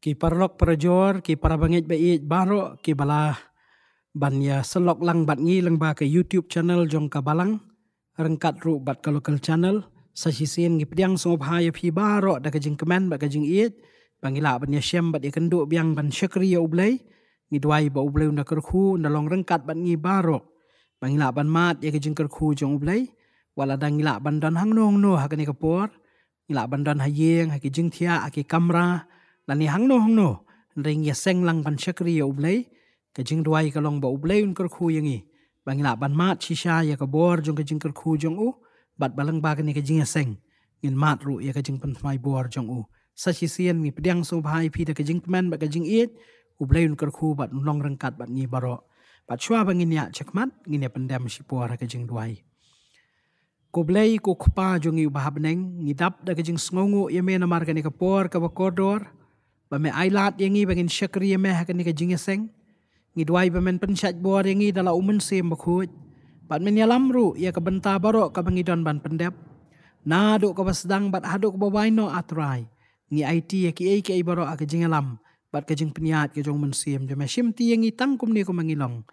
ki parlok prajor ki parabangit ba it baro ki bala ban ya selok lang bat ngi lang ba ke youtube channel jong ka balang rengkat ru bat ka local channel sa si sin ngi pdiang so bha ya phi baro da ka jing kemen ba ka jing it bangila ban ya syem bat ya kendu biang ban syakri ya ublai ngi duai ba ublai na ker khu na long rengkat bat ngi baro bangila ban mat ya ka jing ker khu jong ublai wala da ngila ban dan hang nong no ha ka ni ka por ngila ban dan ha yeng ha ki jing thia ha ki kamra ลานี่หังโนหังโนเรียงยาเซงลังบันเชกรียอุบเลยกะจึงรวยกะลองบ่อุบเลยอุนกระคูยังงี้บางละบันมาชิชายากะบอร์จงกะจึงกระคูจงอูบัดบาลังบากันี่กะจึงยาเซงเงินมาตรูยากะจึงปันทมายบอร์จงอูสัชิเซียนมีเปียงสุภายพี่ตะกะจึงแมนบะกะจึงเอียดอุบเลยอุนกระคูบัดลองรังกัดบัดนี้บารอปัดชัวบางเงียชักมัดเงียปันแดมชิปัวระกะจึงรวยกบเบลยกุขปาจงอยู่บาบเนงงิดับดะกะจึงสงงูยเมนมารกันนี่กะปัวกะบะกอดอร์ ba me ailat yang ini bagin syakri yang meh akan nika jingi seng. Ngi duai ba men pensyat buar yang ini dalam umen sim bakhut. Bat men nyalam ru ya ke bentar barok ke bangi don ban pendep. Na duk ke pasedang bat haduk ba waino aturai. Ngi aiti ya ki ei ki baro barok ake jingi lam. Bat ke jing penyat ke jong men sim. Jom esim ti yang ini tangkum ni ku mengilong.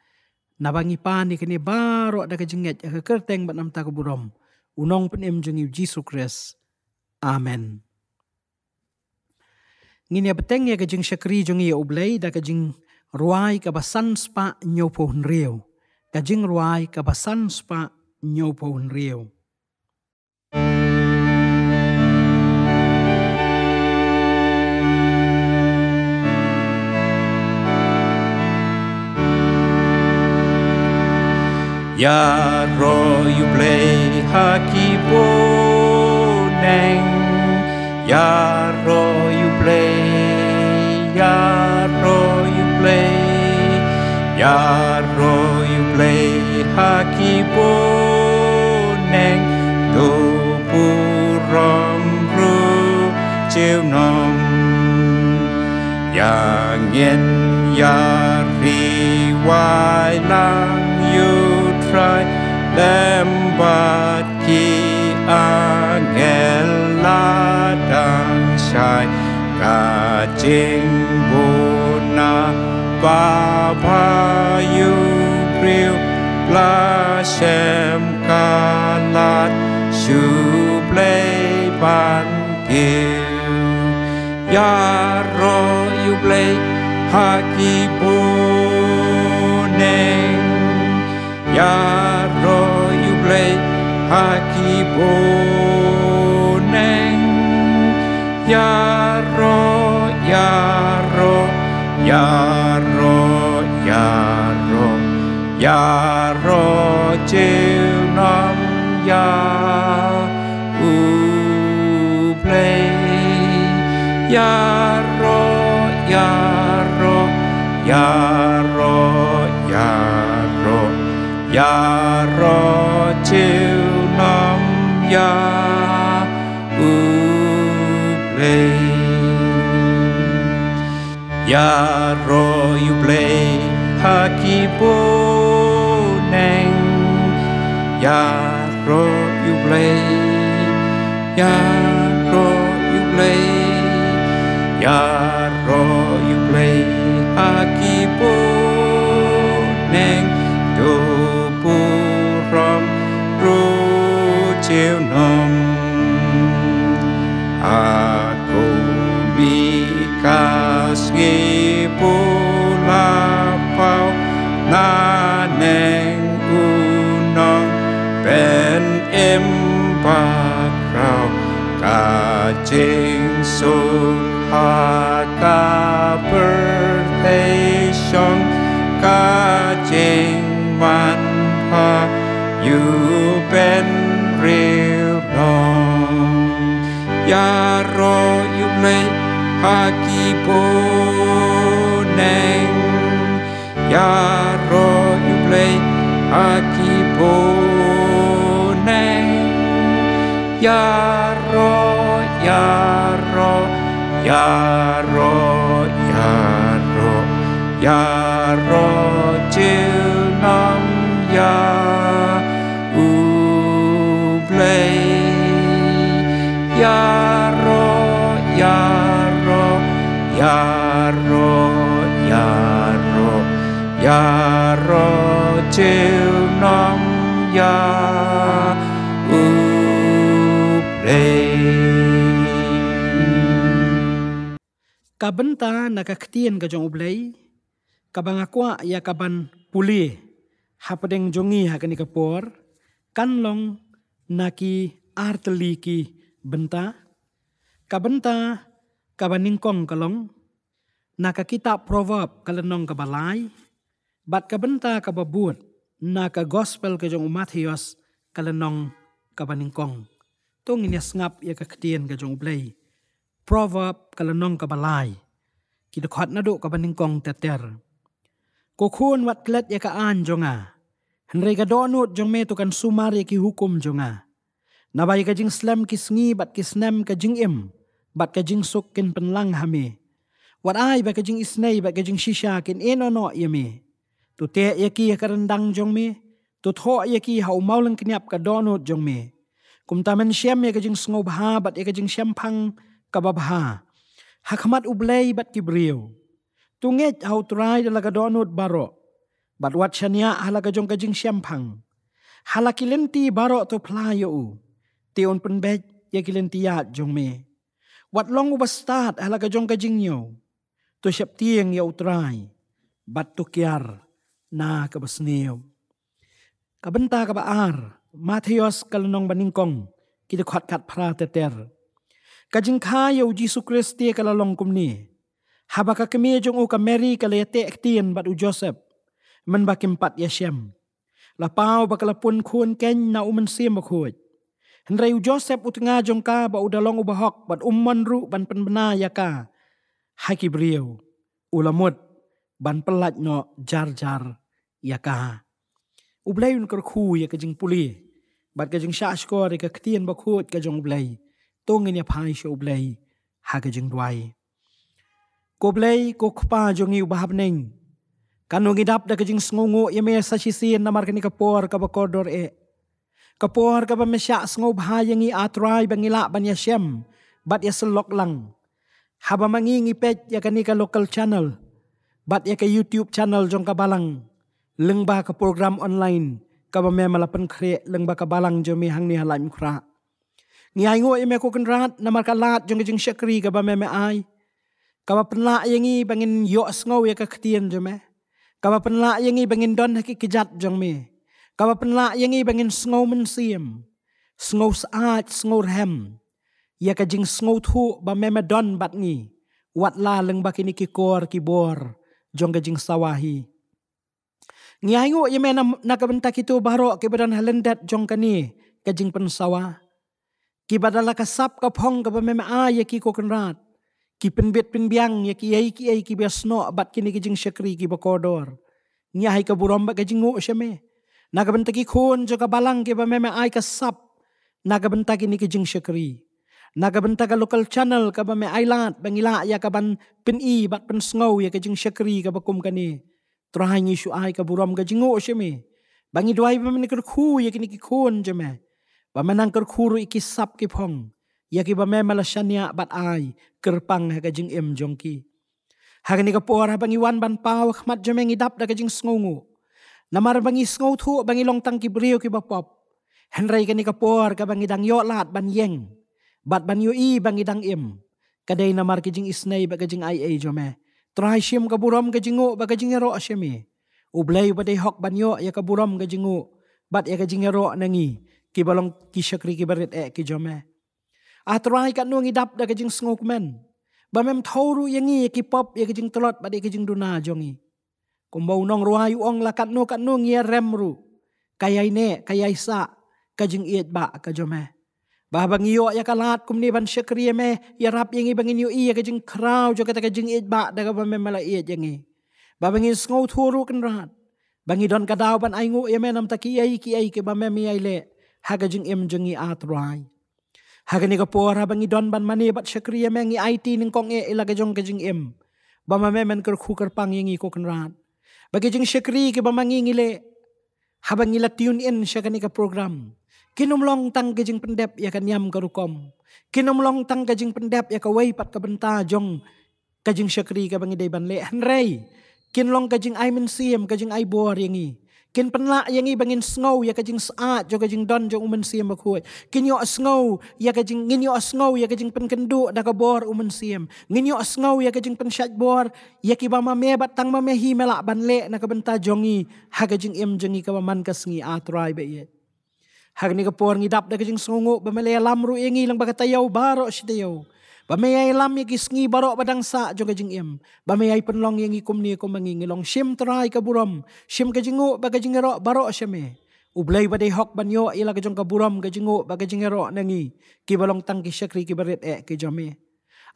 Na bangi pan ni kini barok da ke jingit ya ke kerteng bat nam takuburom. Unong penim jingi Jisukres. Amen. Amen. ngi beteng ya kajing jing shakri jong ye oblei da kajing ruai kabasan spa nyo po kajing ruai kabasan spa nyo po Ya ro you play haki bo neng Ya ro you play, yarro you play, yarro you play, hakipuneng tu purom ru chiêu nom, yang yen yari wai lang. งบุญนาปาพายุปลิวปลาแชมกาลาดชูเปลยปันเกียวยารออยูเปลยฮักกีบุเนงยารออยูเปลยฮักกีบุเนงยา Jaro, Jaro, Jaro, Jevnam, Jaruplei. Jaro, Jaro, Jaro, Jaro, Jaro, Jevnam, Jaruplei. play yuble hakiboneng Yaro yuble Yaro yuble Do yuble hakiboneng Dupurom rujeuneng King Sunghat Kapertation Kajing Manha You Ben Real Long Yaro Yuble Hakiboneng Yaro Yuble Hakiboneng Yaro Yarro, Yarro, Yarro, Yarro. tabenta nakaktien ka jong ublei kabang akwa ya kaban puli hapdeng jongi ha kani kapor kanlong naki artli ki benta kabenta kabaningkong kalong naka kita proverb kalenong kabalai bat kabenta kababuat naka gospel ka jong matthews kalenong kabaningkong tong ini ngap ya kaktien ka jong ublei พราะว่ากระนองกับบลายกิดขัดนดุกับบันิงกองเต่เตอร์กูคูนวัดเล็ดยากอ่านจงอาฮันเรกดอนุดจงเมตุกันสุมาเรกิฮุกุมจงอานับไปกับจิงสลมกิสงีบัดกิสเนมกับจิงเอ็มบัดกับจิงสุกกินเป็นลังฮามีวัดไอบัดกับจิงอิสเนยบัดกับจิงชิชากินเอโนโนยามีตุเตะยากีกัรันดังจงมีตุทอยากีหาวมาลังกินยับกับดอนุดจงมีกุมตามนเชียมยกับจิงสงบฮาบัดยกับจิงเชมพังกับบับฮาฮักมัดอุบเลยบัดกิบเรียวตุงเงจเอาตรายดลกระดอนุดบารอบัดวัดชนียฮัลกระจงกระจึงเชียมพังฮัลกิเลนตีบารอตัวพลายอูเตียนเป็นเบจยากิเลนตียาจงเมวัดลองอุบสตาดฮัลกระจงกระจึงเยว ตัวเชบเตียงเยาตราย บัดตุกยาร์นากับสเนียวกับบันตากะบอาร์มาเทยอสกัลนองบันิงกงกิจขัดขัดพราเตเตอร์ kajing kha yo jisu kristi kala long kumni haba ka kemi jong u ka meri kala yate aktien bat u joseph men bakim pat yashem la pau bakala pun khun ken na u men sim bakhoj hendrai u joseph u tnga jong ka ba u dalong u bahok bat um man ru ban pen bana yaka ha ki brio u lamot ban pelat no jar jar yaka u blai un kar khu ye ya kajing puli bat kajing shash ko re ya ka ktien bakhoj kajong blai ตงเงียพายชอบเลยหากจึงด้วยกบเลยกบป้าจงอยู่บ้านหนึ่งกันงิดับดักจึงสงงโยเมสัชิซีนนามารกนิกปอร์กับกอดอร์เอกปอร์กับเมชะสงบหายังอีอาตรายบังิละบัญญัชมบัดยาสล็อกลังฮับมังงิเป็ดยากนิกาโลคอลชานัลบัดยากยูทูบชานัลจงกับบาลังลึงบากับโปรแกรมออนไลน์กับเมมาลาปันเครลึงบากับบาลังจะมีหังนิฮัลัยมุคราะ Ni ai ngoi me ko kenrat na mar kalat jong jing syakri ka ba me me ai. Ka ba pna yang bangin yo sngo ya ka ketien jo me. Ka ba pna yang bangin don ha ki kejat jong me. Ka ba pna yang bangin sngo men siem. Sngo saat sngo rem. Ya ka jing sngo thu ba me me don bat ni. Wat la leng ba ni ki kor ki bor jong ga jing sawahi. Ni ai ngoi me na ka benta kitu baro ke badan halendat jong ka ni ka jing pen sawah. กี่บัดละกะซับกะพองกะบะแม่แม่อายกี่กกันราดกี่เป็นเบ็ดเป็นเบียงยกี่ไอกี่ไอกี่เบียสโนบัดกินกิจิงชักรีกี่บะคอดอร์นี่ให้กะบุรอมบะกิจิงโง่ใช่ไหมนากะบันตะกี่คนจะกะบาลังกี่บะแม่แม่อายกะซับนากะบันตะกินกิจิงชักรีนากะบันตะกะโลคอลชานัลกะบะแม่อายลาดบังอีลายากะบันเป็นอีบัดเป็นสโง่ยกิจิงชักรีกะบะคุมกันนี่ตรายงี้ชูอายกะบุรอมกิจิงโง่ใช่ไหมบางีดวายบะแม่นี่กะคู่ยกินกิคนจะแม่ ba menang ker khuru iki sap ki phong yaki ba me malashania bat ai kerpang ha ka jing em jong ki ha ka ni ka por ha bang iwan ban pau khmat jameng idap da ka jing sngongu namar bang isngau thu bang ilong tang ki brio ki ba pop henrai ka ni ka por ka bang idang yo lat ban yeng bat ban yu i bang idang im kadai namar ki jing isnei ba ka jing ai ai jome trai shim ka buram ka jingu ba ka jing ro shemi ublei ba dei hok ban yo ya ka buram ka jingu bat ya ka jing ro nangi ki balong ki shakri ki barit e eh, ki jome. Atrai ah, kat nuang idap da kajing sengok men. Ba mem thoru yang ni ki pop ya kajing telot ba kajing duna jongi. Kumba unong ruayu ong la kat nuang kat nuang ya kayai Kaya ine, kaya isa, kajing iet ba ka jome. Ba bang iyo ya kalat kum ni ban shakri me, ya rap yang ni bang iyo iya kajing kraw jo kata kajing iet ba da kaba mem mala iet yang ni. Ba bang iyo sengok thoru kan rat. Bangi don kadaw ban ay ngu ya me nam taki ya iki ya iki ba mem haga jing em jing i at rai haga ni ko por habangi don ban mani bat shakriya mengi it ning kong e ilaga jong ke jing im ba ma me men kur khu kar pang yingi ko kan rat ba ke jing shakri ke ba mangi ngile habangi la tiun in shaga ni ka program kinum long tang ke jing pendep ya kan yam ka rukom kinum long tang ke jing pendep ya ka wei pat ka benta jong ka jing shakri ka bangi dai ban le han rei kin long ka jing i men siem ka jing i bor yingi กินเป็นละยังไงบางินสงอยากจิงสะอาดจกจิงดอนจงอุมันเสียมบกวยกินยอสงอยากจิงกินยอสงอยากจิงเป็นกันดูดักบอร์อุมันเสียมกินยอสงอยากจิงเป็นชัดบอร์ยากีบามาเมบัดตั้งมาเมฮีเมละบันเละนักบันตาจงีหากจิงเอ็มจงีกับมันกสงีอาตรายเบียหากนี่กับปอร์งีดับดักจิงสงอบัมเลลามรูเองีลังบักตายาวบาร์อชเดียว Bamayay lam yagi sngi barok badang sa joga jing im. ay penlong yagi kumni ko mangi ngilong shim terai kaburam. Shim kajingu baga jingero barok eh. E. Ublay badai hok banyo ila kajong kaburam kajingu baga jingero nangi. Kibalong tang kishakri kibarit e kajame.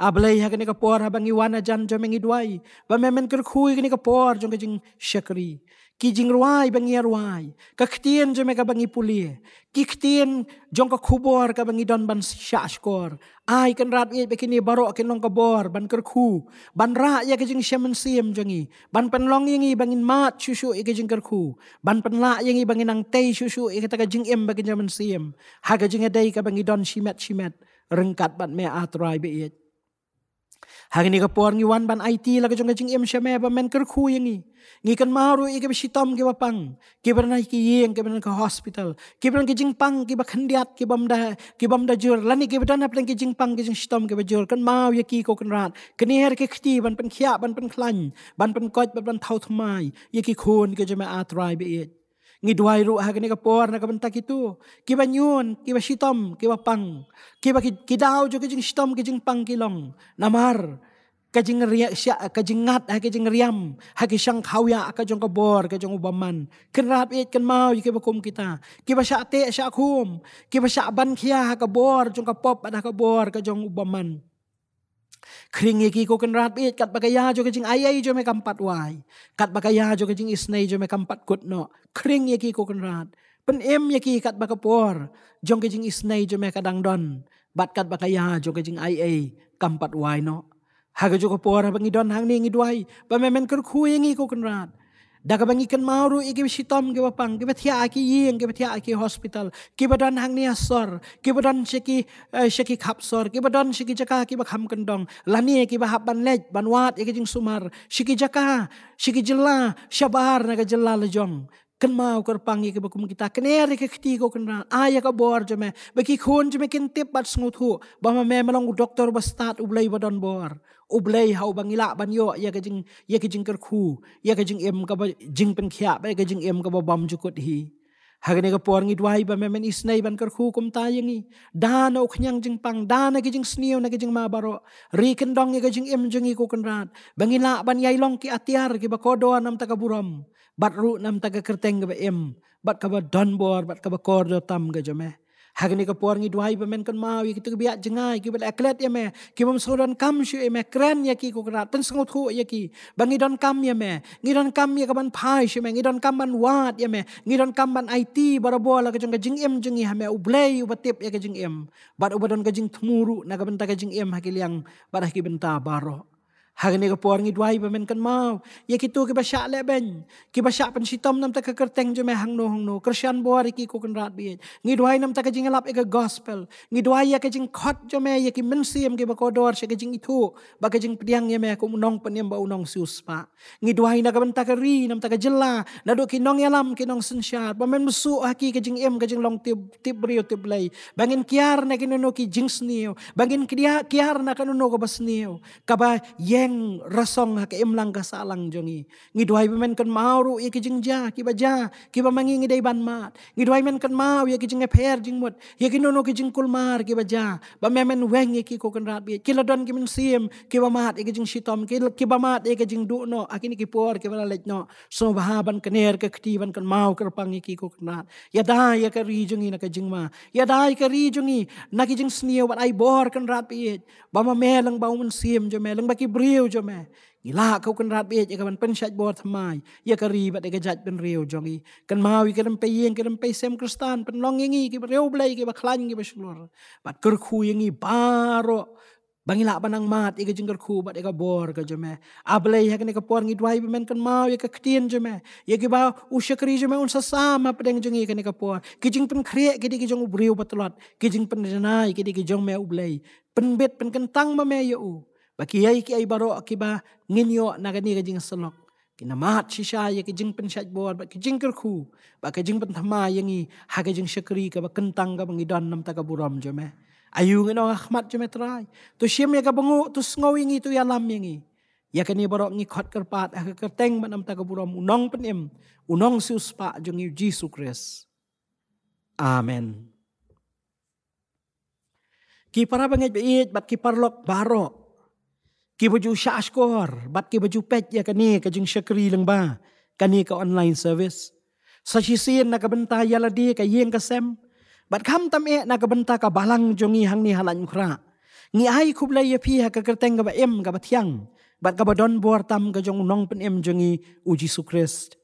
Ablay ha kani kapor habang iwana jan jamengi duwai. Bamayamen kerkhui kani kapor jong kajing shakri. Shakri. กีจิงรวายบังเงียรวายกะเตียนจะไม่กะบังอีปุเลียกีเตียนจงกะคูบอร์กะบังอีดอนบันชาชกอร์อายกันรัดเอียไปกินีบารอกกินลงกะบอร์บันกระคูบันระยากะจิงเชมันเซียมจังอีบันเป็นลองยังอีบังอินมาชูชูอีกะจิงกระคูบันเป็นละยังอีบังอินังเตชูชูอีกะตะกะจิงเอ็มบังกินเชมันเซียมหากะจิงเอเดย์กะบังอีดอนชิเมตชิเมตเริงกัดบันแม่อาตรายไปเอียหากนี่ก็ปวนงีวันบันไอทีแล้วก็จงกระจิงเอ็มเชแม่บ่แม่นกระคูยังงี้งี้กันมารู้อีกบ่ชิตอมกี่บ่ปังกี่บ่นายกี่ยิงกี่บ่นก็ฮอสปิตอลกี่บ่นกี่จิงปังกี่บ่คันดิอัดกี่บ่มดากี่บ่มดาจูรลานี่กี่บ่ดันับเพิ่นกี่จิงปังกี่จิงชิตอมกี่บ่จูรกันมาอยากี่ก็กันรานกันี่เฮ็ดกี่ขี้บันเป็นขี้บันเป็นคลั่งบันเป็นกอดบันเป็นเท่าทําไมอยากี่คูณก็จะมาอาตรายไปอีก ngidwai ruh hagani ke por na kapan tak itu kiba nyun kiba sitom kiba pang kiba kidau jo kijing sitom kijing pang kilong namar kajing ria sya kajing ngat ha kajing riam ha ke sang khawya ka jong kabor ka jong ubaman kerap et kan mau ke kum kita ke basa te sya khum ke basa ban khia ha kabor jong ka pop ada kabor ka jong ubaman kring yagi ko kan rat bit kat bagaya jo kajing ayai jo me kampat wai kat bagaya jo kajing isnai jo me kampat kut no kring yagi ko kan rat pen em yagi kat bagapor jo kajing isnai jo me kadang don bat kat bagaya jo kajing ayai kampat wai no haga jo ko por ha bangi don hang ni ngi dwai ba me men ker khu yagi ko kan rat da ka bangi kan maru i ke sitam ke bapang ke bathia aki yeng ke bathia aki hospital ke badan hang ni asor ke badan cheki cheki eh, khap sor ke badan cheki jaka ki ham kendong kan dong lani ki ba ban lej ban wat e jing sumar cheki jaka cheki jilla shabar na ga jilla le กันมาก็ปังยี่กับคุณกิตาเนี่ยริกขี้ก็คนนั้นอายก็บอร์จะแม่ไปกี่คนจะไม่กินเตี๊บบัดสงุทุบ้ามาแม่มาลองดร์บัสตาร์อุบลัยบดอนบอร์อุบลัยเฮาบางอิละบันโยยากจึงยากจึงกระคูยากจึงเอ็มกับจึงเป็นขี้ไปก็จึงเอ็มกับบอมจุกดีฮากันกระปวงิดไว้บะแม่นอิสไนบันกระคูกุมตายังอีดานอกยังจึงปังดานกิจึงสนียวนกิจึงมาบารอรีกันดองกิจึงเอ็มจึงอีกุกันราดบังอิละบันยายลองกิอัติยารกิบะโคดอนำตะกบุรมบัตรุนำตะกะเครเตงกับเอ็มบัตกับดอนบัวบัตกับกอร์ดตัมกิจแม่ Hari ni kepuan ni dua hari pemain kan mau ya kita biak jengai ki bela eklet ya me ki bom dan kam shu ya me keren ya ki ku tan sengut ho ya ki bangi dan kam ya me ngi don kam ya kaban phai shu me ngi don kam ban wat ya me ngi don kam ban it bara lah, kejeng kejeng ka jeng em jing ha, ya me ublay u batip ya kejeng jing em bar u kejeng temuru jing thmuru na ka benta ka em ha ki liang bar ha ki benta baro Hari ni rupa orang idwai pemen kan mau. Ya kitu ke basyak lep ben. Ki basyak nam tak kerteng je meh hang no hang no. Kersian bo hari ki kukun rat biye. Ngidwai nam tak kejeng alap ega gospel. Ngidwai ya kejeng khot je meh ya ki mensiam ke bakodor se kajing itu. Ba kajing pediang ya meh kum nong pen unong sius pa. Ngidwai na kaban tak keri nam tak kejela, nado ki nong yalam ki nong sensyat. Ba men musu haki ah kajing em kejeng long tip tip brio tip lay. Bangin kiar na kinu no ki jing Bangin kiar na kanu no ko bas Kaba ye deng rasong hak imlang kasalang jongi ngidwai bemen kan mau ru iki jingja ki baja ki bamangi ngidai ban mat ngidwai men kan mau iki jingge per jingmut iki nono ki jingkul mar ki baja bamemen weng iki ko kan rat bi ki don ki min siem ki bamat iki jing sitom ki ki bamat iki jing du no akini ki por ki bala lejno so bahaban kener ke kti ban kan mau ker pangi ki ko kan rat ya da ya ka ri jingi na ka jingma ya da ya ka ri jingi na ki jing sniew ban ai bor kan rat bi bamamelang bawun siem jo melang baki bri ียวจ้าแม่กีลาเขากันรับเอจกันเป็นชัดบอวทำไมยากรีบัดเอกจัดเป็นเรียวจงอีกันมาวิกันไปเยี่ยงกันไปเซมคริสตานเป็นลองยังงี้กันเรียวเบลยกันคลันกันไปชลวรบัดกระคูยังงี้บารอบางละบันังมาดเอกจึงกระคูบัดเอกบอร์ก็จะแม่อาเบลยกันเอกปอนงิดไว้เป็นกันมาวิกันเตียนจะแม่ยากบ่าวอุชกรีจะแม่อุนซาซามาเป็นจึงอีกันเอกปอนกิจึงเป็นเครียกิจิกิจงอุบเรียวบัตลอดกิจึงเป็นจนายกิจิกิจงแม่อุเบลยเป็นเบ็ดเป็นกันตั้งมาแม่เยอู Bagi ya iki ai baro akiba nginyo nagani ga jing selok. Kina mahat sisha ya ke jing pen syaj bor ba ke jing ker ba ke jing pen thama yangi ha ke jing syakri ka ba kentang ka bangi dan nam ta buram jo me. Ayu ngi no ahmat jo me trai. Tu syem ya ka bungu tu sngau yangi tu ya lam yangi. Ya ke ni baro ngi khot ker pat ha ke teng ba nam ta ka buram unong pen em unong si uspa jo ngi jisu kris. Amen. Kiparabangit ba iit bat kiparlok barok กี่ปัจจุชาร์จก่อนบัตรกี่ปัจจุเป็ดยากันนี่ก็จึงชักรีลังบ้ากันนี่ก็ออนไลน์เซอร์วิสสชิซีนนักบันตายาลดีก็เยี่ยงกับเซมบัตรคำตำเอะนักบันตากับบาลังจงีหังนี่ฮัลันคระงี่ไอคุบเลยพี่ฮักกระเตงกับเอ็มกับเทียงบัตรกับดอนบัวตำก็จงน้องเป็นเอ็มจงีอูจิสุคริสต์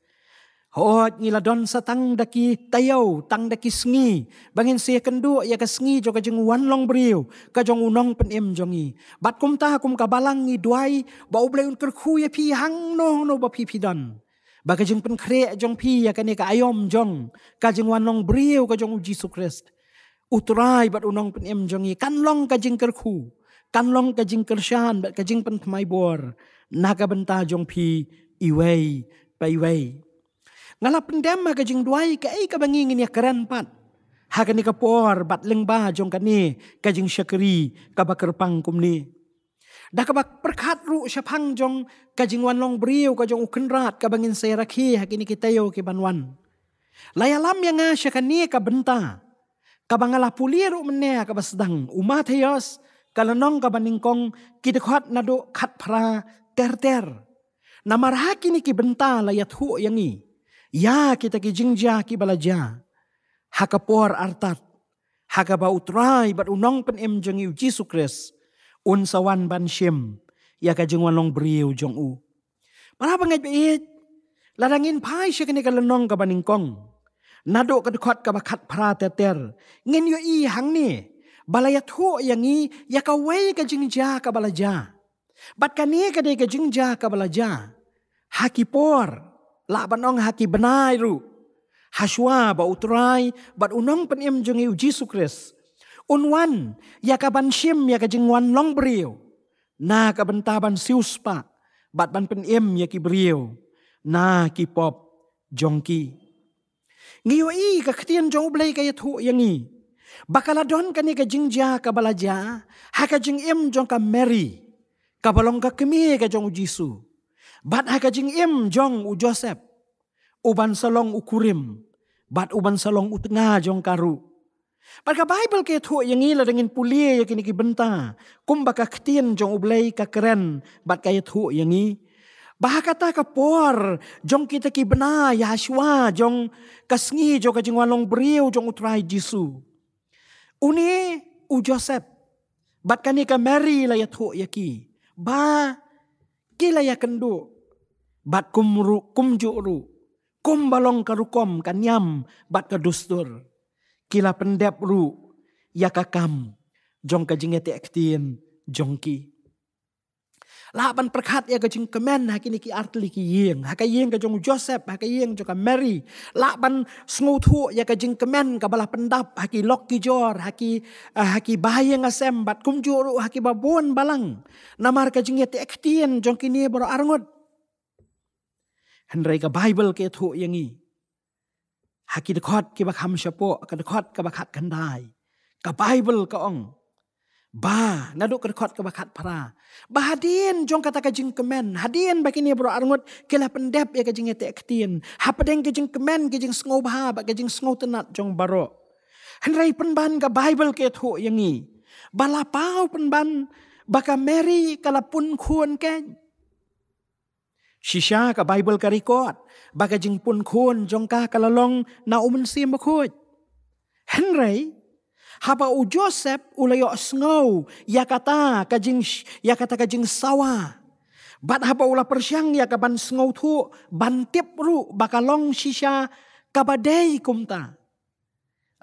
Hoat ngila don satang daki tayau tang daki sengi. Bangin siya kendu ya ke sengi joga jeng wan long beriu. Ka jong unong pen em jongi. Bat kum tah kum ka balang ngi duai. Ba ublai un kerku ya pi hang no no ba pi pi don. Ba ka jeng pen kre jong pi ya ka ni ka ayom jong. Ka jeng wan long beriu ka jong uji sukrist. Utrai bat unong pen em jongi. Kan long ka jeng kerku. Kan long ka jeng kershan bat ka jeng pen temai bor. Naga bentah jong pi iwei. Pai iwei. Nala pendem ma kajing duai ka ai ka bangi ngin ya keren pat. Ha ka ni ka por bat leng ba jong ka ni kajing syakri ka bakar pang kum ni. Da ka bak perkat ru syapang jong kajing wan long briu ka jong ukun rat ka bangin say rakhi ha kini kita yo ki ban wan. Layalam yang asya ah ka ni ka benta. Ka bangalah pulir ru mene ka basdang umat hayos ka lenong ka baningkong kita khat nadu khat pra ter ter. Namarha kini ki benta layat hu yang ni. Ya kita ke jingja ki balaja. Haka puar artat. Haka ba utrai bat unong pen em jengi uji sukres. Un sawan ban shim. Ya ka jengwan long briu jong u. Para pengaj baik. Ladangin pai siya kini kalenong ka baningkong. Nado ka dekot ka bakat para teter. Ngin yu i hang ni. Balaya tu yang ni. Ya ka wai ka jingja ka balaja. Bat kani ka dek ka jingja ka balaja. Haki puar. ลาบันองฮากิบนายรูฮาชัวบอุตรายบัดอุนองเป็นเอ็มจงอิวจิสุคริสอุนวันยากบันชิมยากจึงวันลองเบียวนากบันตาบันซิวสปะบัดบันเป็นเอ็มยากิเบียวนากิปอบจงกีงิวอีกขียนจงเบลกยทุยังงี้บักลาดอนกันยากจึงจากบัลจาฮากจึงเอ็มจงกับแมรี่กับบลองกับคมีกับจงอุจิสู Bat hai ka jing im jong u Joseph. Uban salong u Kurim. Bat uban salong u Tengah jong Karu. Bat ka Bible ke thua yang la dengan puli ya kini ki benta. Kum baka ketien jong u belai ka keren. Bat ka ya thua yang ngi. Bahakata ka por jong kita ki bena Yahshua jong kasngi jong ka jing walong beriw jong utrai Jisu. Uni u Joseph. Bat kani ka Mary la ya thua ya ki. Ba kila ya kenduk bat kumru kum juru kum balong karukom kanyam bat kadustur kila pendep ru ya kakam jong kajingnya ti aktin jongki Lapan perkat ya kajing kemen hakini ki artli ki yeng. Haka yeng kajong Joseph, haka yeng juga Mary. Lapan sengutu ya kajing kemen kabala pendap haki lok ki jor, haki, uh, eh, haki bayang asem, bat kumjuru haki babun balang. Namar kajing ya ti ektien jong kini baru arngut. หันไรกับไบเบิลเกทุอย่างงี้หากิดคอดกิบคำเฉพาะกันคอดกับขัดกันได้กับไบเบิลก็อ่องบานาดุกระคอดกับขัดพระบาฮาดีนจงกระตากจึงกระแมนฮาดีนบากินีบรออรงดเกลาเป็นเดบเอกจึงเอตเอกเตียนฮาประเด็งกจึงกระแมนกจึงสงบฮาบากจึงสงบตนัดจงบารอฮันไรเป็นบันกับไบเบิลเกทุอย่างงี้บาลาเป้าเป็นบันบากาเมรีกะละปุนควรแก่ชิชากับไบเบิลกริกอดบากจิงปุนคุนจงกากะละลองนาอุมันเซียมบะคุยเห็นไรฮาปาอุโจเซปอุลยอสงูยากาตากะจิงยากาตากะจิงสาวาบัดฮาปาอุลาเปรชังยากะบันสงูทุบันเทปรุบากะลองชิชากะบะเดยคุมตา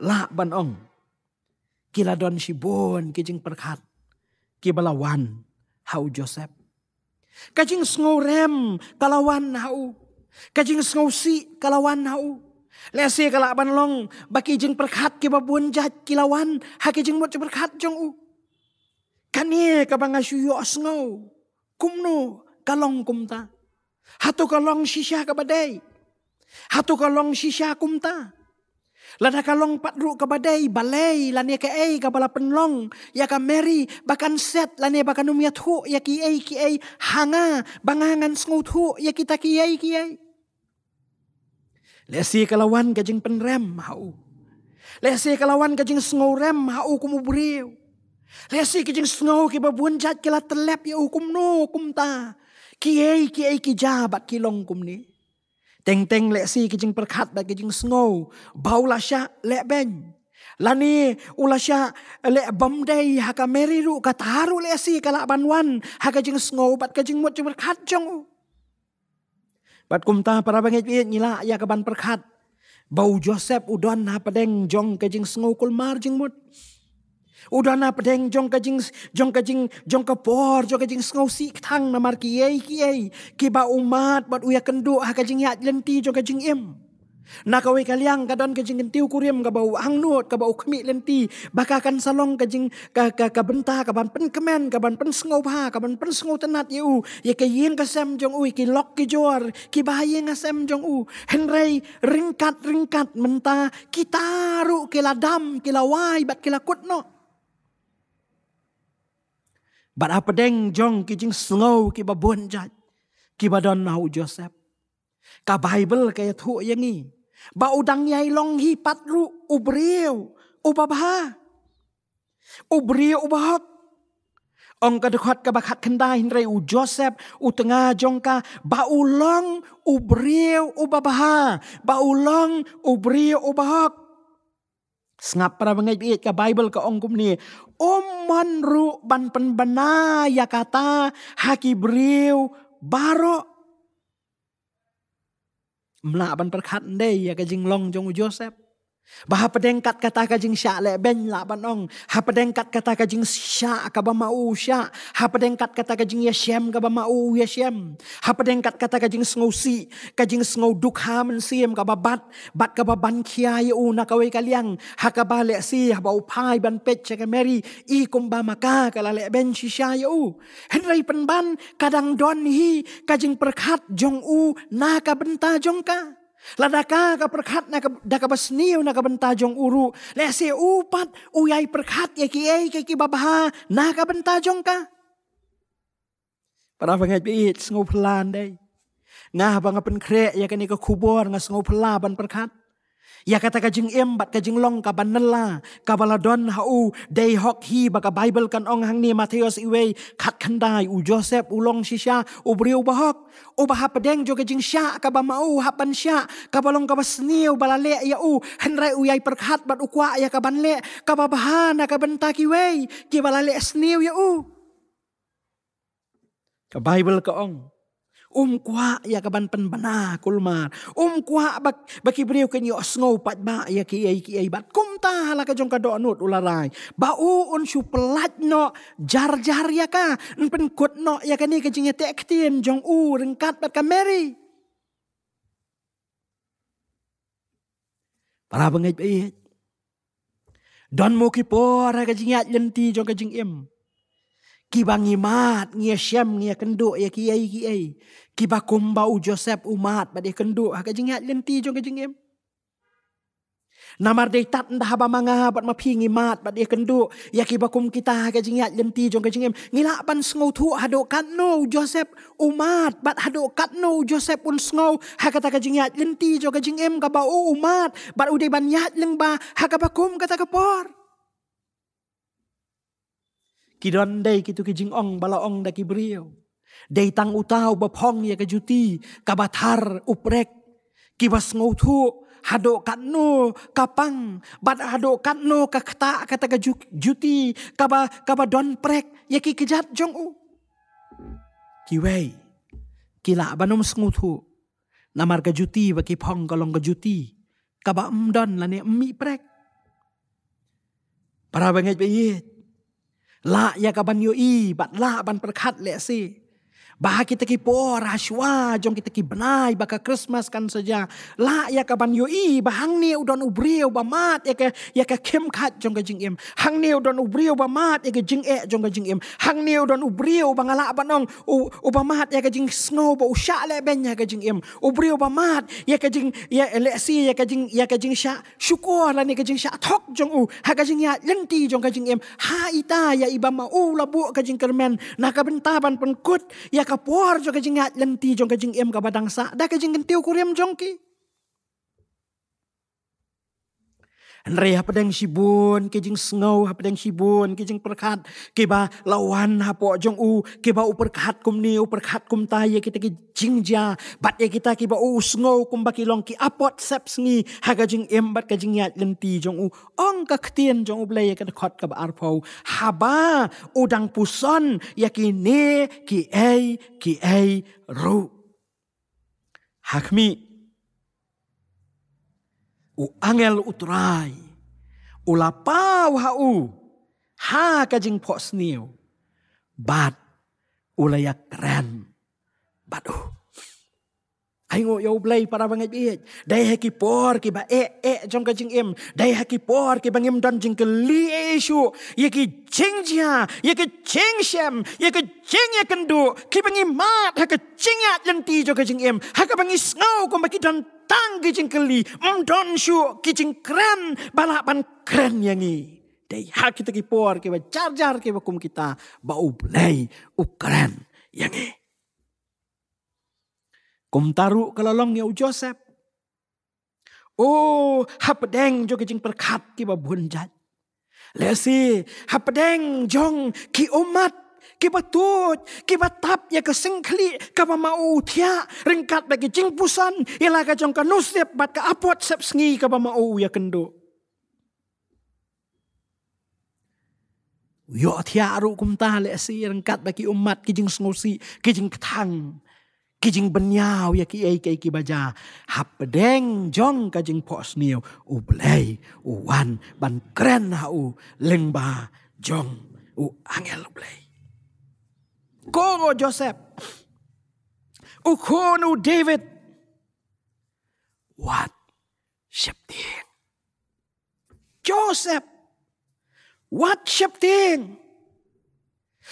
ลาบันองกิลาดอนชิบนกิจิงประคัดกิบลาวันฮาอุโจเซป Kajing sengau rem kalawan nau. Kajing sengau si kalawan nau. Lese kala aban long baki jeng perkhat ke babun jat kilawan hak jeng mot perkhat jeng u. Kani ka banga syuyo sengau. Kumno kalong kumta. Hatu kalong sisha ka badai. Hatu kalong sisha kumta. La long kalong patru ke badai, balai, la ni ke ai, ke bala penlong, ya ke meri, bakan set, la ni bakan umiat hu, ya ki ai, ki ai, hanga, bangangan sengut hu, ya kita ki ai, ki ai. Lesi kalawan gajing penrem, hau. Lesi kalawan gajing sengurem, hau kumuburiu. Lesi gajing sengau, ki babuan jat, ki la telep, ya hukum no, kumta. Ki ai, ki ai, ki jabat, Ki ai, ki ai, ki jabat, ki long kum ni teng teng lek si ke jing perkhat ba ke jing snow bau la sha le ben la ni u la sha eh, le bom dei ha ka meri ru ka taru le si kala ban wan ha ke jing snow bat ke jing mot jing perkhat jong bat kum ta para bang ye nyila ya ka ban perkhat bau joseph udon ha deng jong ke jing snow kul mar jing mot Udah na pedeng jong ka jing jong ka jing jong ka por jong ka jing sngau si thang na mar ki ki ei ki ba umat bat uya kendu ha ka jing yat lenti jong ka jing im na ka wei kaliang ka don ka jing tiu kurim ga bau ang ka bau kemi lenti baka kan salong ka jing ka ka ka benta ka ban pen kemen ka ban pen sngau ba ka ban pen sngau tenat yu ye ka yin ka sem jong ui ki lok ki jor ki ba ye nga sem jong u hen ringkat ringkat menta kita ru ke ladam ke lawai bat ke lakut no Bạn apa Deng trong cái chính slow cái bà buồn chạy. Cái bà đòn nào Joseph. Cả Bible cái thụ ấy nghỉ. Bà ủ đăng long hi bắt rụ ủ bà rêu ủ bà bà. ủ bà rêu ủ bà hợp. Ông cả đất Joseph ủ tương à trong cả bà ủ long ủ bà rêu ủ long ủ bà สงับประวังไงเอกับไบเบิลกับองคุมนี่อุมมันรู้บันปันบนายากาตาฮากิบรีวบารอมลาบันประคัตได้ยากจิงลองจงโยเซฟ Bahwa pedengkat kata kajing syak le ben la banong. Ha pedengkat kata kajing syak ka bama u syak. Ha pedengkat kata kajing ya syem ka bama u ya syem. Ha pedengkat kata kajing sengau si. Kajing sengau duk ha men siem ka babat. Bat ka baban kia ya u na kawai kaliang. Ha ka balik si ha bau pai ban pet cek meri. I kumba maka ka la le ben si syak ya u. Henrai penban kadang don hi kajing perkat jong u na ka benta jong ka. Ladaka ka perkat na daka basniu na kabentajong uru. Lese upat uyai perkat ya ki ei ki ki babaha na kabentajong ka. Para pangai biit sengu pelan dai. Ngah bangga penkre ya kani ka kubor ngah sengu pelaban perkat. Ya kata kajing em bat kajing long kaban nela ka baladon ha u dei hok hi ba bible kan ong hang ni matheus iwe khat khandai u joseph u long shisha u briu ba u ba hap deng jo kajing sha kaban mau hapan ban sha ka balong ka balale ya u Henry u yai perkhat bat u kwa ya kaban le ka ba bahana ya ka benta ki we ki balale sniu ya u ka bible ka ong um kwa ya kaban pan bana kulmar um kwa bak baki breu ken yo sngo pat ba ya ki ai ki ai bat kum ta hala ka jong ka do anut ularai ba u un su pelat no jar jar ya ka un pen kut no ya ka ni ka jing ya te aktim jong u rengkat bat ka meri para bengai pe don mo ki por ka jing ya lenti jong ka jing em ki bangi mat ngia syam ngia kenduk ya kiai kiai ki ba komba u josep umat ba dia kenduk ha kajing hat lenti jong kajing em namar dei tat ndah ba manga ba ma phi ngi mat ba dia kenduk ya ki ba kita ha kajing hat lenti jong kajing em ngila ban sngau thu ha do kan no josep umat bat ha do kan no josep un sngau ha kata kajing hat lenti jong kajing em ka ba umat bat udai dei ban yat leng ba ha ka ba kata ka por Kidandai kitu kijing ong daki brio. kibriau. tang utau bapong ya kejuti kabathar uprek kibas ngoutu hado katno kapang bad hado katno kakta kata kejuti kaba kaba donprek ya ki kejat jong u. Kiwei kila banom sengutu namar kejuti bagi pong kalong kejuti kaba emdon lani mi prek. Para bangai bangit ละยากบันยอี บัดละบันประคัดแหละสิ Baha kita ki po rahsia jong kita ki benai baka Christmas kan saja. La ya ka ban yu i bahang ni udon ubrio, u bamat ya ka ya ka kem khat jong ka jing im. Hang ni udon ubrio, u bamat ya ka jing e jong ka jing im. Hang ni udon ubri u bangala banong u u bamat ya ka jing snow bo sha le ben ya ka jing im. ubrio u bamat ya ka jing ya le si ya ka jing ya ka jing sha syukur la ni ka jing sha thok jong u ha ka jing ya lenti jong ka jing im. Ha ita ya ibama u labu ka jing kermen na ka bentaban pun ya kapuar jong kajing ngat lenti jong kajing em ka badang da kajing gentiu kuriam jongki. เรียบเด้งชิบุนกิจิงสงาฮับเด้งชิบุนกิจิงประคัดกิบาลาวันฮับปอจงอูกิบาอุปคัดกุมนิอุปคัดกุมตายยกิตะกิจิงจาบัดยกิตะกิบาอูสงาคุมบักิลองกิอปอดเซปสงีฮากจิงเอ็มบัดกิจิงยัดลันตีจงอูองกักเตียนจงอุเบลยกันคอดกับอาร์พาวฮาบาอุดังปุซอนยกิเนกิเอกิเอรูฮักมี u angel utrai u lapau ha u ha kajing po sniu bat u layak keren bat u Ayo yo blai para bangai e bi dai haki por ki ba e e jom kajing im dai haki por ki bangim dan jing ke li e shu ye ki ching ja ye ki ching shem ye ki ching ye kendu ki bangim mat ha ke ching ya jenti jo kajing im ha ke bangi snow ko ba ki dan tang kijing keli, mdon shu kijing kren, bala ban kren yangi. Dei hak kita kipuar kewa jar kewa kum kita bau blei u kren yangi. Kum taru kalalong yau Joseph. Oh, hap deng jo kijing perkat kewa bunjat. Lesi, hap deng jong ki umat kibatut, kibatap ya ke singkli, ke mamau tia, ringkat bagi cingpusan, ila ke jongka nusip, bat ke apot sep sengi ke mamau ya kendo. Yo tia aru kum tahle si, ringkat bagi umat, kijing sengusi, kijing ketang, kijing benyau ya ki ai kai ki baja hap deng jong ka jing pos niu u blai u wan ban kren ha u leng ba jong u angel u blai Koro Joseph. Ukhonu David. Wat Shepting. Joseph. Wat Shepting.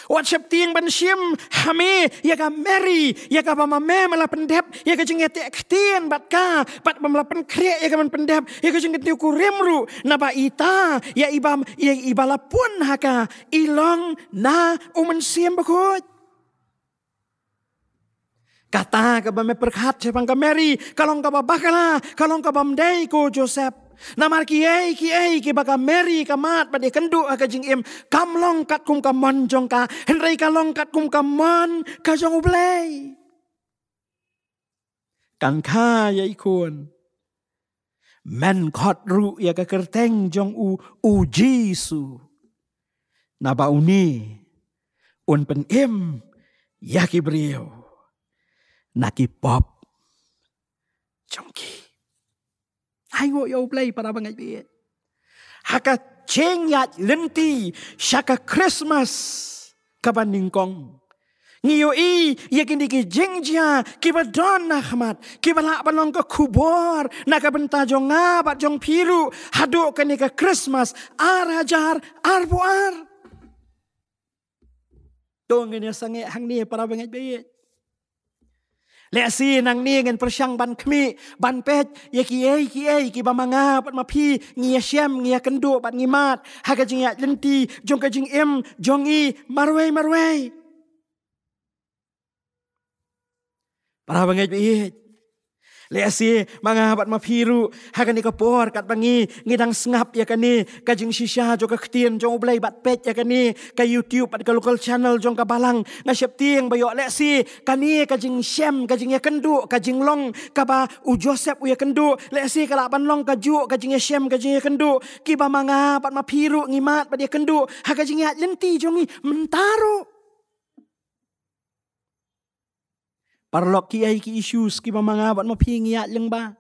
What Shepting ben Shim Hame. Ya ka Mary. Ya ka Bama Me malah pendep. Ya ka jengeti ektin. Bat ka. Bat malah penkri. Ya ka man pendep. Ya ka jengeti ukurimru. Napa ita. Ya ibam. Ya ibalapun haka. Ilong na umen Shim bekut kata kaba me perkhat che bang kameri kalong kaba bakala kalong kaba mdei ko joseph na mar ki ei ki ei ki baka meri ka mat ba de kendu ka jing im kam long kat kum ka man jong ka hen rei ka long kat kum ka man ka jong ublei kang kha ye ikun men khot ru ye ka kerteng jong u u jisu na ba uni un pen im yakibrio. ki na K-pop. Chongki. Ay, wo yo play para bang ay biit. Haka chengyat lenti syaka Christmas kabaningkong. Ngiyo i, ia kini ki jengjia, kiba don na khmat, kiba la balong ke kubor, na ka benta jong ngabat jong piru, haduk kini ke Christmas, arajar, arbuar. Dong ni sangit hang ni, para bangit bayit. และซีนังนี่เงินประชังบันขมิบันเป็ดยากีเอกีเอกีบามางาบัดมาพี่เงียเชียมเงียกันดูบัดงีมาดฮากจึงยาลินตีจงกจึงเอ็มจงอีมารวยมารวยปราบังเงยไปอีเลสีมางาบัดมาพีรุฮากันนี่ก็ปวดกัดบางีงี้ดังสงับอย่างกันนี่กะจึงชิชาจงกะเตียนจงอุเบยบัดเป็ดอย่างกันนี่กะยูทูบปัดกะลูกลชานอลจงกะบาลังงาเชฟเตียงบะยอเลสีกันนี่กะจึงเชมกะจึงยาคันดุกะจึงลองกะบาอูโจเซฟอุยาคันดุเลสีกะลาบันลองกะจุกะจึงยาเชมกะจึงยาคันดุกีบะมางาบัดมาพีรุงี้มาดบัดยาคันดุฮากะจึงยาลินตีจงงี้มันตารุ Parlok ki ay ki issues ki mga bat mapi ngiyat lang ba?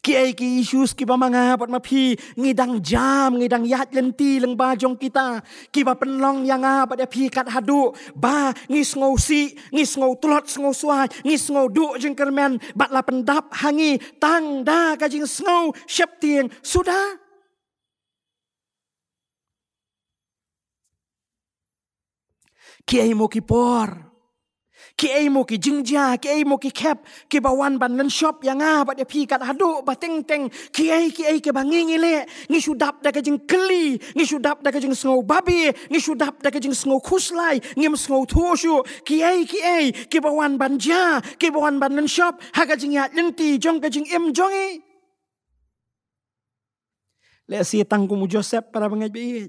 Ki ay ki issues ki mga bat mapi ngidang jam, ngi ngidang yat lenti lang ba jong kita? Ki ba penlong yang nga bat api ya kat hadu? Ba ngis ngaw si, ngis ngaw tulot sengaw suay, ngis ngaw du jeng kermen, bat la pendap hangi, tang da kajing sengaw syep tiang, sudah? Kiai mo kipor. por ke ai mo ki jingja ke ai mo ki khep ki ba wan ban nan shop yang a ah, ba de phi kat hadu ba teng teng ki ai ki ai ke bangi ngi le ngi sudap da ke jing keli, ngi sudap da ke jing sngau babi ngi sudap da ke jing sngau khuslai ngi sngau thu shu ki ai ki ai ke ba wan ban ja ke ba wan ban nan shop ha ka jing ya lin ti jong ka jing em jong e le si tang mu joseph para bangai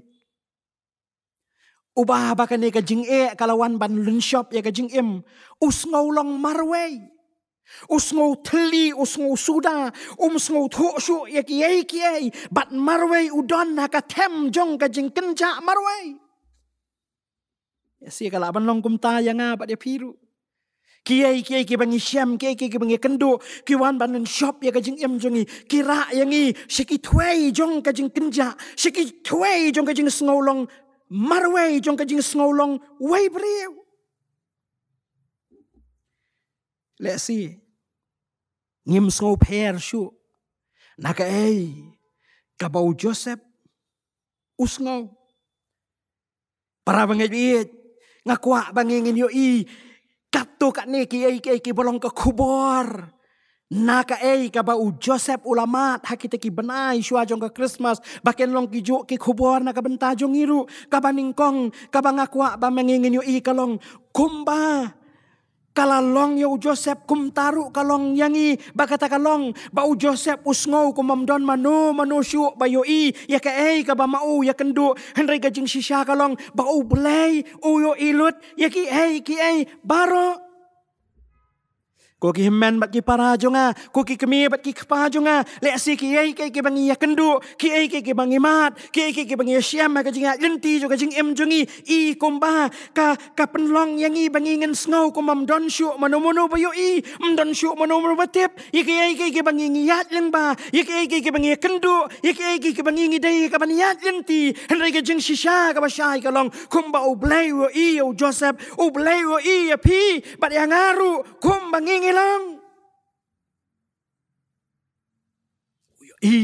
Uba ba ka ni ka jing e kalawan ban lun shop ya ka jing im. Us ngau long marwei. Us ngau tli, us ngau suda. Um us ngau thuk shu ya ki yei ki yei. Bat marwei udon ha ka tem jong ka jing kenja marwei. Ya si kalaban long kum ta ya ngapa dia piru. Ki yei ki yei ki bangi sham ki yei ki bangi kendo. Ki wan ban lun shop ya ka jing im jongi. Ki ra yangi. Shiki tuwei jong ka jing kenja. Shiki tuwei jong ka jing us ngau long marwei jong ka jing ngolong wei breu let see ngim so per shu na ka ei ka bau joseph us ngau para bang ei ngakua bang ingin yo i katu ka ne ki ei ki bolong ka kubor Na ka ei ka u Joseph ulamat hakita ki benai shua jong ka Christmas bakin long ki ju ki khubor na benta jong iru ka ba ningkong ka ba ngakwa ba mengingin yu i kalong long kumba kala long yo Joseph kum taru ka long yangi ba kata ka long ba u Joseph usngau ku mamdon manu manu shu ba yu i ya ka ei ka mau ya kendu Henry gajing sisha kalong ka ba u blei u yo ilut ya ki ei ki ei baro Ko ki himen bat ki para junga, ko ki kemi bat ki kepa junga, le si ki ai ki ki bangi ya kendu, ki ai ki ki bangi mat, ki ai ki ki bangi ya syam ka jinga lenti juga jing em jungi i kumpa, ka ka penlong yang i bangi ngen snow ko mam don manu manomono bayo i, mdon manu manu batep, i ki ai ki ki bangi ngiat leng ba, i ki ai ki ki bangi ya kendu, i ki ai ki ki bangi ngidai ka baniat lenti, hendai ka jing sisha ka basai ka long kumba oblay wo i o joseph oblay wo i ya pi, bat yang aru kumba ngi hilang. Uyo i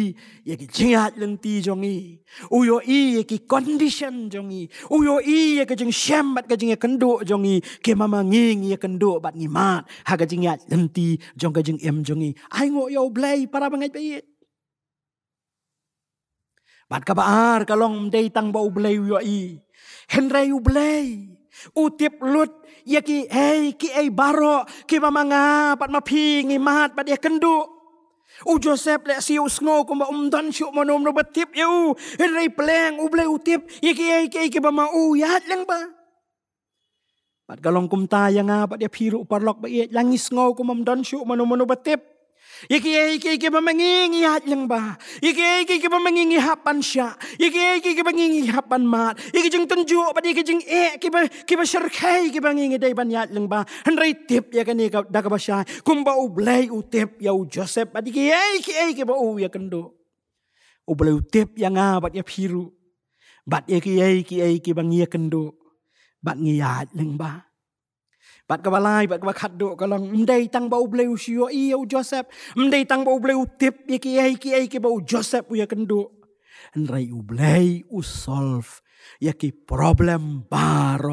yaki jihad lenti jongi. Uyo i yaki condition jongi. Uyo i yaki jeng shem bat kajeng ya kenduk jongi. Ke mama nging ya kenduk bat ngimat. Haga jeng ya lenti jong kajeng em jongi. Aingo yo blay para bangai payit. Bat kabar kalong mdei tang bau blay uyo i. Henry u blay utip lut ya ki hey ki ai baro ki mamanga pat mapi ngi mat pat ya kendu u joseph le si us ngo ko ba umdan syu monom no betip ya u rei pleng u ble utip ya ki ai ki ki mama u ya lang ba pat galong kum ta ya nga pat ya piru parlok ba ye langis ngo ko um mamdan syu monom no betip Iki iki iki mamangingi hat yang ba. Iki iki iki mamangingi hapan sya. Iki iki iki mamangingi hapan mat. Iki jeng tunju pada iki jeng e kiba kiba iki ba serkai iki mamangingi dai ban yat yang ba. Hendrai tip ya kan iki dak ba sya. Kumba ublai u ya u Joseph pada iki iki iki ba ya u ya kendo. Ublai u ya nga ba ya piru. Bat ya iki iki iki mamangingi ba. Ya, ya, ya, ya, ya, ya, ya, ya, บัดกบลายบัดกบขัดดกลังมได้ตั้งบ่าวเบลชิโออีเอวจอเซฟมได้ตั้งบ่าวเบลทิปยี่กี้ไอ้กี้ไอ้กี้บ่าวจอเซฟอุยกันดูนไรอุเบลอุสโอลฟยี่กี้ปรบเลมบาร์โร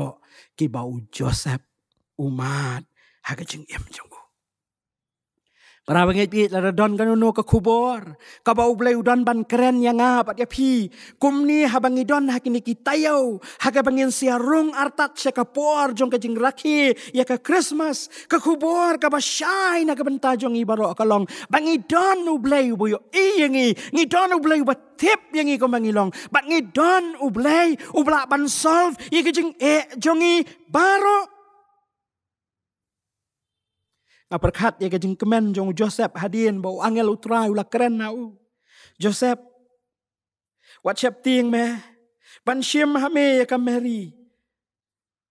กี่บ่าวจอเซฟอุมาดฮักจึงเอ็มจง Para bangai pi la don kan no ka kubor. Ka ba don ban keren yang nga pat ya pi. Kum ni ha bangi don ha kita yau, Ha ka bangin sia artat sia ka por jong ka jing raki ya ka christmas. Ka kubor ka ba nak na ha ka benta jong i baro ka long. Bangi don u blai u boyo i yang i. don u blai tip yangi i ka bangi long. Bangi don u blai ban solve i ka jing e jongi i Nah berkat ya kajing kemen jong Joseph hadin bau angel utrai ulah keren nau. Joseph wat siap ting me ban shim hame ya kam meri.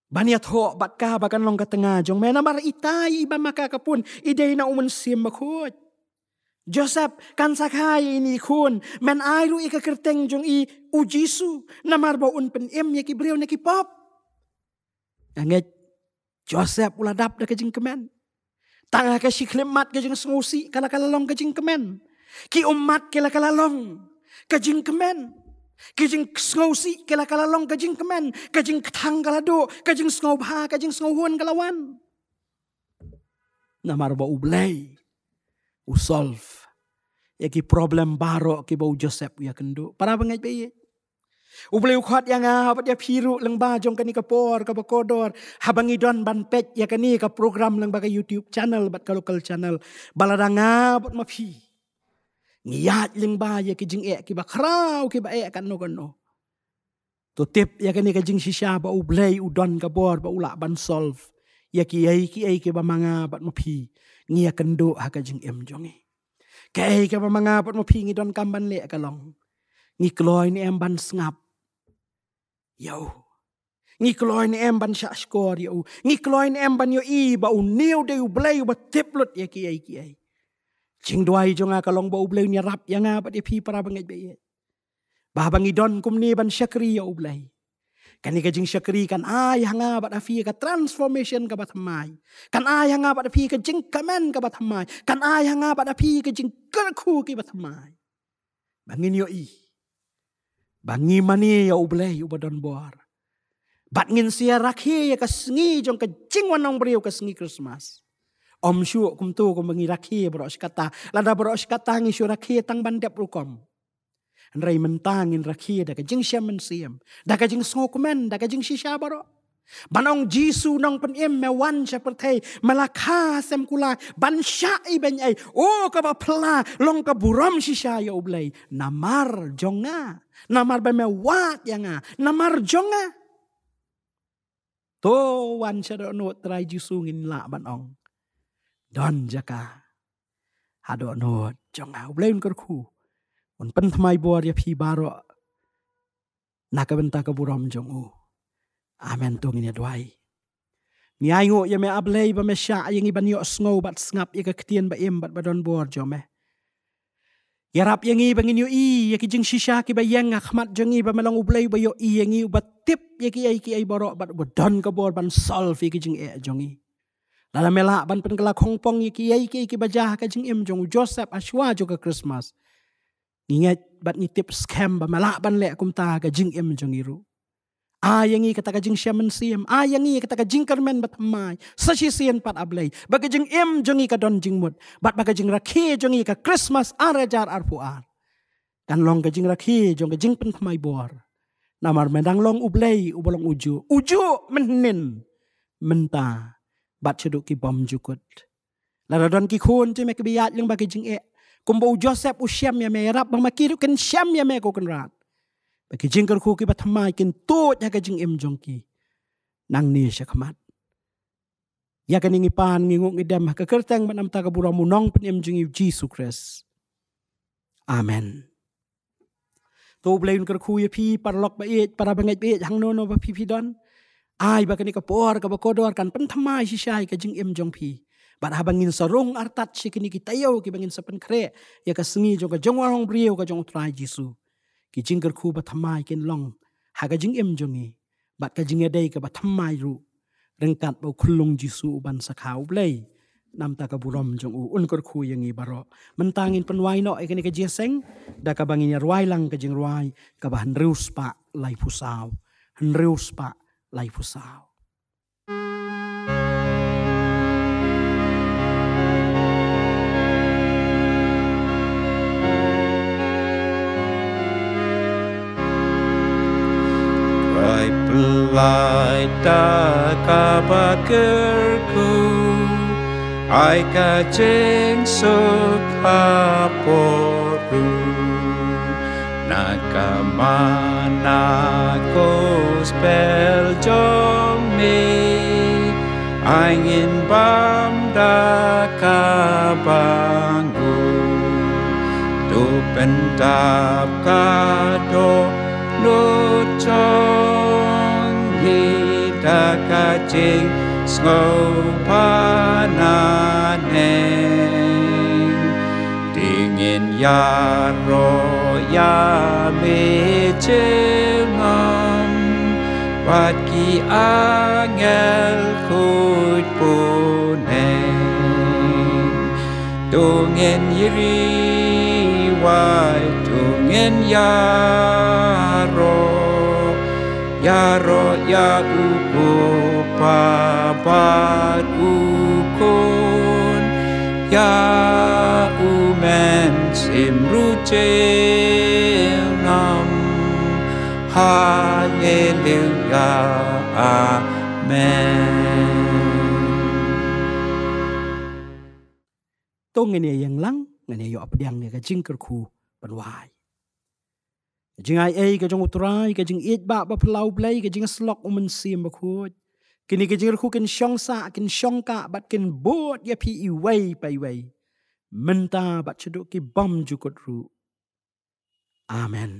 Baniat ho bat bakka bakan long ka tengah jong me namar itai ba maka ka pun idei na umun sim makut. Joseph kan sakai ini kun men airu ika kerteng jong i u Jesus, namar bau un pen em ya ki breu na ya ki pop. Angge Joseph ulah dap da kajing kemen. Tangah ke si klimat ke jeng sengusi, kala kala long ke jeng kemen. Ki umat kala kala long ke jeng kemen. Ke jeng sengusi, kala kala long ke jeng kemen. Ke jeng ketang kala do, ke jeng sengau bha, ke jeng sengau huan kala wan. Namar ba ublay, usolf. Ya ki problem baru ki bau Joseph ya kendo. Para bengaj bayi Ubleu kot yang apa dia piru leng ba kani kapor ka habang idon ban pet ya kani ka program leng YouTube channel bat ka channel baladang apa ma ngiat leng ya ki jing e ki ba krau ki ba kan no kono kan ya kani ka jing sisha udon ka bor ba solve ya ki ai ki ai ki ba manga em jong e kai ka ba manga bat ma phi ngidon ha e. kam ban em ban ngap yo ngi kloin em ban sha skor yo ngi kloin em ban yo i ba un new de u blay ba tiplot ye ki ai ya, ki ai ya. ching dwai jo nga kalong ba u blay ni rap ya nga ba de phi para ya. bang ba ye ba bang don kum ni ban shakri yo u blay kan ika jing shakri kan ai hanga ba da phi ka transformation ka ba thamai kan ai hanga ba da phi ka jing kamen ka ba thamai kan ai hanga ba da phi ka jing kar khu ki ba thamai bangin yo i e. Bangi mani ya ublay ya uba don buar. Bat ngin siya rakhi ya kasngi jong ke jingwan nong beriw ya kasngi Christmas. Om syuk kum tu kum bangi rakhi ya bro kata. Lada bro kata ngi syuk rakhi tang bandep rukom. Nrei mentangin rakhi da ke jing siya men siyam. Da ke jing sungo kumen, da ke jing siya baro. บันองจีซูนองเป็นเอ็มแมวันชาเปรเทมลาคาเซมกุลาบันชาอีเบนไอโอ้กับพลาลงกับบุรอมชิชายอบเลยนามารจงงานามารเป็นแมวาดยังงานามารจงงาโตวันชาดอนุตรายจีซูงินละบันองดอนจักาฮาดอนุจงงาอบเลยนกรคูมันเป็นทำไมบัวเรียพีบารอนักเป็นตากบุรอมจงอู Amen tong ini doai. Ni aingo ya me ablay ba me sha yingi ban yo sngo bat snap ye ka ba im bat ba don bor jo me. Ye rap yingi ba ngin yo i ye ki jing shisha ki ba yeng akhmat jingi ba melong ublei ba yo i yingi ubat tip ya ki ai ki ai boro bat ba don ka bor ban solve ki jing e jongi. Lala mela ban pen kala khong pong ye ki ai ki ki ba jah ka jing im jong Joseph Ashwa jo ka Christmas. Ni ngat bat ni tip scam ba mela ban le kum ta ka jing im jongi ru. Ayangi yang ini jing siam siam. ayangi yang ini katakan jing kermen bat mai. Sesi sian pat ablay. Bagi jing im jing ika don jing mud. Bat bagi jing rakhi jing ika Christmas arajar arpuar. Dan long ke jing rakhi jing ke jing pentamai buar. Namar mendang long ublay ubalong uju. Uju menin menta. Bat ceduk ki bom jukut. Lada don ki khun jing mekabiyat yang bagi jing ek. Kumpa Joseph sep usiam ya merap. Bang makiru ken siam ya meko ต่กิจิงกระคูกิบัทมายกินตูดยากจิงเอ็มจงกีนางนี่ชะขมัดยากันงิปานงิงงิดมกะเกิดแตงบันนำตากบุรามุนองเป็นเอ็มจงอิวจีสุครสอาเมนตัวเปลนกระคูยพีปารลอกปะเอจปาราบังเอจปะเอจหังโนโนบพีพีดอนอายบักนี้กับปอร์กัะบกดอร์กันเป็นทำไมชิชัยกิจิงเอ็มจงพีบัดหาบังินสรงอัรตัดชิินิกิตายาวกิบังอินสเป็นเครยากะสงีจงกบจงวารองเบรียวกบจงตรายจิสู ki jingar khu ba thamai ken long ha ga jing em jong ni e. ba ka jing dei ka ba thamai ru reng tan ba khulung ji su ban sa kha u blei nam ta ka bu rom jong u un kar khu yang i ba ro man tang in pan wai no e ka ni ka je seng da ka bang in ruai lang ka jing ruai ka ba han rius pa lai pu sao han rius pa lai pu sao pelaita kabakerku Aika jengsuk haporu Nakamana kos peljomi Angin bamda kabanggu Tu pentap kado lucok 시작까지 소파나네 딩인 야로야 미치만 받기 앙엘 굿보네 동엔 이리와 동엔 야로 야로 야우 vabagukon ya umens imrucenam hallelujah amen เงี้ยยังลังเงี้ยอย่อับเดียงเนี่ยกจิงกระคูเป็นวายจึงไอเอก็จงอุตรายกจึงอิดบะบะเพลาวเปลกจึงสล็อกอุมันเสียมบะคูดกินกินจิงรคู่กินช่องสะกินช่องกะบัดกินบูดยาพีอีไวไปไวมันตาบัดชดุกีบอมจุกดรูอาเมน